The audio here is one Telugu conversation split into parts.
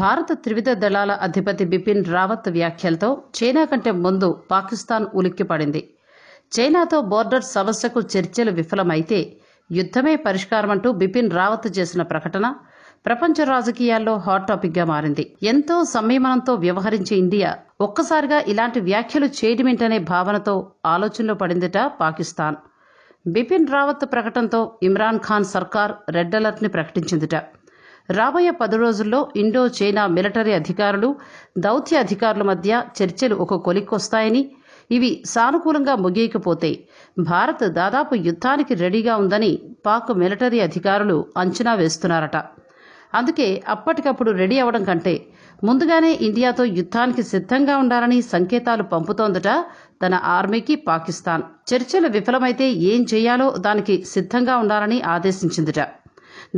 భారత త్రివిధ దళాల అధిపతి బిపిన్ రావత్ వ్యాఖ్యలతో చైనా కంటే ముందు పాకిస్తాన్ ఉలిక్కిపడింది చైనాతో బోర్డర్ సమస్యకు చర్చలు విఫలమైతే యుద్ధమే పరిష్కారమంటూ బిపిన్ రావత్ చేసిన ప్రకటన ప్రపంచ రాజకీయాల్లో హాట్ టాపిక్గా మారింది ఎంతో సంయమనంతో వ్యవహరించే ఇండియా ఒక్కసారిగా ఇలాంటి వ్యాఖ్యలు చేయడమేంటనే భావనతో ఆలోచనలో పడిందిట పాకిస్తాన్ బిపిన్ రావత్ ప్రకటనతో ఇమ్రాన్ ఖాన్ సర్కార్ రెడ్ ని ప్రకటించిందిట రాబోయే పది రోజుల్లో ఇండో చైనా మిలిటరీ అధికారులు దౌత్య అధికారుల మధ్య చర్చలు ఒక కొలిక్కొస్తాయని ఇవి సానుకూలంగా ముగియకపోతే భారత్ దాదాపు యుద్ధానికి రెడీగా ఉందని పాక్ మిలిటరీ అధికారులు అంచనా వేస్తున్నారట అందుకే అప్పటికప్పుడు రెడీ అవడం కంటే ముందుగానే ఇండియాతో యుద్ధానికి సిద్ధంగా ఉండాలని సంకేతాలు పంపుతోందట తన ఆర్మీకి పాకిస్తాన్ చర్చలు విఫలమైతే ఏం చేయాలో దానికి సిద్ధంగా ఉండాలని ఆదేశించిందిట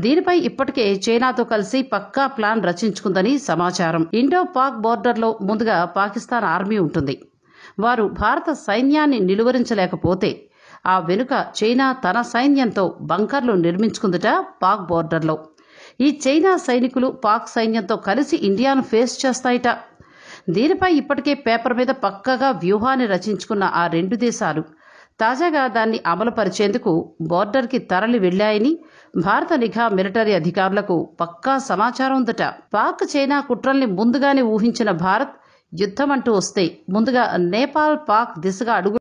దీనిపై ఇప్పటికే చైనాతో కలిసి పక్కా ప్లాన్ రచించుకుందని సమాచారం ఇండో పాక్ బోర్డర్లో ముందుగా పాకిస్తాన్ ఆర్మీ ఉంటుంది వారు భారత సైన్యాన్ని నిలువరించలేకపోతే ఆ వెనుక చైనా తన సైన్యంతో బంకర్లు నిర్మించుకుందుట పాక్ బోర్డర్లో ఈ చైనా సైనికులు పాక్ సైన్యంతో కలిసి ఇండియాను ఫేస్ చేస్తాయిట దీనిపై ఇప్పటికే పేపర్ మీద పక్కగా వ్యూహాన్ని రచించుకున్న ఆ రెండు దేశాలు తాజాగా దాన్ని అమలుపరిచేందుకు బోర్డర్కి తరలి వెళ్లాయని భారత నిఘా మిలిటరీ అధికారులకు పక్కా సమాచారం ఉందట పాక్ చైనా కుట్రల్ని ముందుగానే ఊహించిన భారత్ యుద్ధం అంటూ వస్తే ముందుగా నేపాల్ పాక్ దిశగా అడుగు